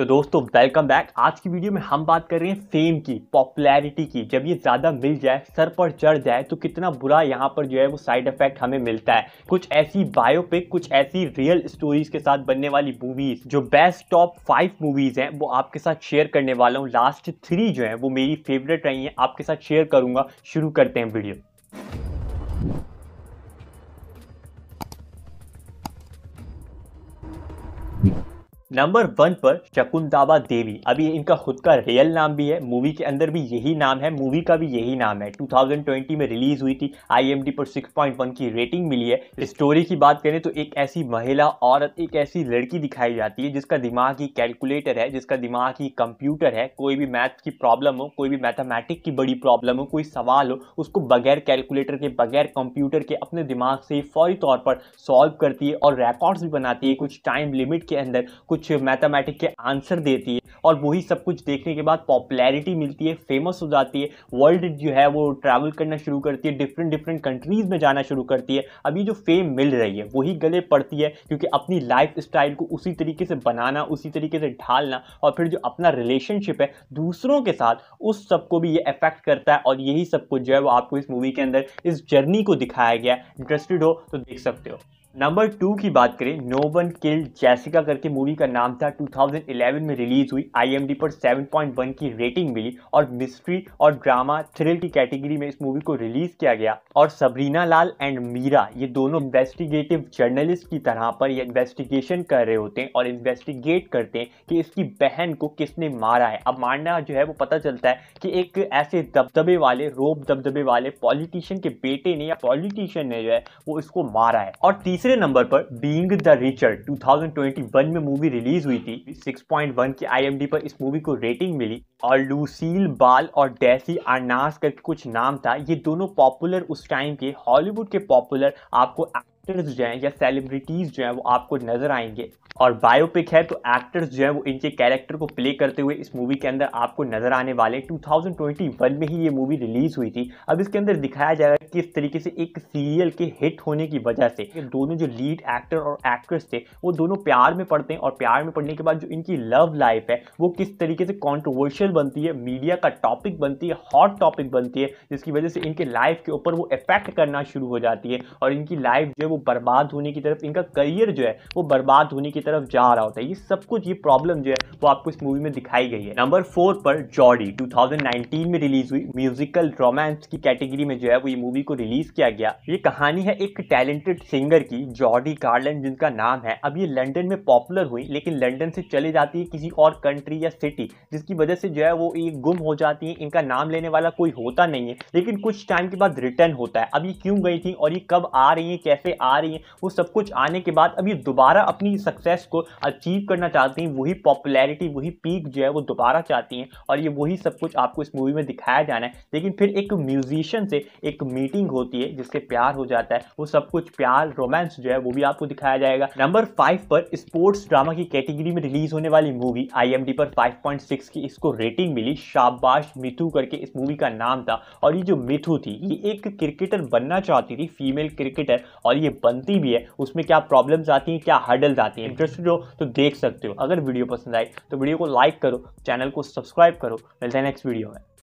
तो दोस्तों welcome back आज की वीडियो में हम बात कर रहे हैं फेम की पॉपुलैरिटी की जब ये ज़्यादा मिल जाए सर पर चढ़ जाए तो कितना बुरा यहाँ पर जो है वो साइड इफेक्ट हमें मिलता है कुछ ऐसी बायोपिक कुछ ऐसी रियल स्टोरीज के साथ बनने वाली मूवीज जो बेस्ट टॉप फाइव मूवीज हैं वो आपके साथ शेयर करने वाला हूँ लास्ट थ्री जो है वो मेरी फेवरेट रही है आपके साथ शेयर करूंगा शुरू करते हैं वीडियो नंबर वन पर शकुंतला देवी अभी इनका खुद का रियल नाम भी है मूवी के अंदर भी यही नाम है मूवी का भी यही नाम है 2020 में रिलीज हुई थी आईएमडी पर 6.1 की रेटिंग मिली है स्टोरी की बात करें तो एक ऐसी महिला औरत एक ऐसी लड़की दिखाई जाती है जिसका दिमाग ही कैलकुलेटर है जिसका दिमाग ही कंप्यूटर है कोई भी मैथ की प्रॉब्लम हो कोई भी मैथमेटिक की बड़ी प्रॉब्लम हो कोई सवाल हो उसको बगैर कैलकुलेटर के बगैर कंप्यूटर के अपने दिमाग से फौरी तौर पर सॉल्व करती है और रिकॉर्ड्स भी बनाती है कुछ टाइम लिमिट के अंदर कुछ कुछ मैथमेटिक के आंसर देती है और वही सब कुछ देखने के बाद पॉपुलैरिटी मिलती है फेमस हो जाती है वर्ल्ड जो है वो ट्रैवल करना शुरू करती है डिफरेंट डिफरेंट कंट्रीज़ में जाना शुरू करती है अभी जो फेम मिल रही है वही गले पड़ती है क्योंकि अपनी लाइफ स्टाइल को उसी तरीके से बनाना उसी तरीके से ढालना और फिर जो अपना रिलेशनशिप है दूसरों के साथ उस सबको भी ये अफेक्ट करता है और यही सब कुछ जो है वो आपको इस मूवी के अंदर इस जर्नी को दिखाया गया इंटरेस्टेड हो तो देख सकते हो नंबर टू की बात करें नो वन किल जैसिका करके मूवी का नाम था 2011 में रिलीज हुई आईएमडी पर 7.1 की रेटिंग मिली और मिस्ट्री और ड्रामा थ्रिल की कैटेगरी में इस मूवी को रिलीज किया गया और सबरीना लाल एंड मीरा ये दोनों इन्वेस्टिगेटिव जर्नलिस्ट की तरह पर ये इन्वेस्टिगेशन कर रहे होते हैं और इन्वेस्टिगेट करते हैं कि इसकी बहन को किसने मारा है अब मारना जो है वो पता चलता है कि एक ऐसे दबदबे वाले रोब दबदबे वाले पॉलिटिशियन के बेटे ने या पॉलिटिशियन ने जो है वो इसको मारा है और तीसरा तीसरे नंबर पर बींग द रिचर्ड थाउजेंड में मूवी रिलीज हुई थी 6.1 के आईएमडी पर इस मूवी को रेटिंग मिली और लूसील बाल और डेसी आर्नास करके कुछ नाम था ये दोनों पॉपुलर उस टाइम के हॉलीवुड के पॉपुलर आपको एक्टर्स जो हैं या सेलिब्रिटीज़ जो हैं वो आपको नज़र आएंगे और बायोपिक है तो एक्टर्स जो हैं वो इनके कैरेक्टर को प्ले करते हुए इस मूवी के अंदर आपको नज़र आने वाले 2021 में ही ये मूवी रिलीज़ हुई थी अब इसके अंदर दिखाया जाएगा किस तरीके से एक सीरियल के हिट होने की वजह से दोनों जो लीड एक्टर और एक्ट्रेस थे वो दोनों प्यार में पढ़ते हैं और प्यार में पढ़ने के बाद जो इनकी लव लाइफ है वो किस तरीके से कॉन्ट्रोवर्शियल बनती है मीडिया का टॉपिक बनती है हॉट टॉपिक बनती है जिसकी वजह से इनके लाइफ के ऊपर वो इफेक्ट करना शुरू हो जाती है और इनकी लाइफ जो है वो बर्बाद होने की तरफ इनका करियर जो है वो बर्बाद होने की तरफ जा रहा होता है ये सब कुछ ये प्रॉब्लम जो है वो आपको इस मूवी में दिखाई गई है नंबर फोर पर जॉडी 2019 में रिलीज हुई म्यूजिकल रोमांस की कैटेगरी में जो है वो ये मूवी को रिलीज किया गया ये कहानी है एक टैलेंटेड सिंगर की जॉडी गार्लैंड जिनका नाम है अब ये लंडन में पॉपुलर हुई लेकिन लंडन से चली जाती है किसी और कंट्री या सिटी जिसकी वजह से जो है वो ये गुम हो जाती है इनका नाम लेने वाला कोई होता नहीं है लेकिन कुछ टाइम के बाद रिटर्न होता है अब ये क्यों गई थी और ये कब आ रही है कैसे आ आ रही हैं वो सब कुछ आने के बाद अब ये दोबारा अपनी सक्सेस को अचीव करना चाहती हैं वही पॉपुलैरिटी वही पीक जो है वो दोबारा चाहती हैं और ये वही सब कुछ आपको इस मूवी में दिखाया जाना है लेकिन फिर एक म्यूजिशियन से एक मीटिंग होती है जिससे प्यार हो जाता है वो सब कुछ प्यार रोमांस जो है वो भी आपको दिखाया जाएगा नंबर फाइव पर स्पोर्ट्स ड्रामा की कैटेगरी में रिलीज होने वाली मूवी आई पर 5.6 की इसको रेटिंग मिली शाबाश मिथु करके इस मूवी का नाम था और ये जो मिथु थी ये एक क्रिकेटर बनना चाहती थी फीमेल क्रिकेटर और ये चीज़ें बनती भी है उसमें क्या प्रॉब्लम्स आती हैं क्या हर्डल्स आती हैं इंटरेस्टेड हम्म। हो तो देख सकते हो अगर वीडियो पसंद आए तो वीडियो को लाइक करो चैनल को सब्सक्राइब करो मिलते हैं नेक्स्ट वीडियो में